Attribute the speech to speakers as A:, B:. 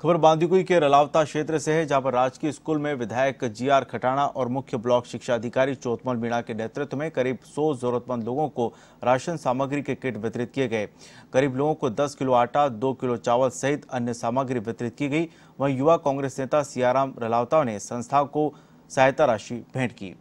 A: खबर बांदीकुई के रलावता क्षेत्र से है जहां पर राजकीय स्कूल में विधायक जीआर खटाना और मुख्य ब्लॉक शिक्षा अधिकारी चोतमल मीणा के नेतृत्व में करीब 100 जरूरतमंद लोगों को राशन सामग्री के किट वितरित किए गए करीब लोगों को 10 किलो आटा 2 किलो चावल सहित अन्य सामग्री वितरित की गई वहीं युवा कांग्रेस नेता सियाराम रलावता ने संस्था को सहायता राशि भेंट की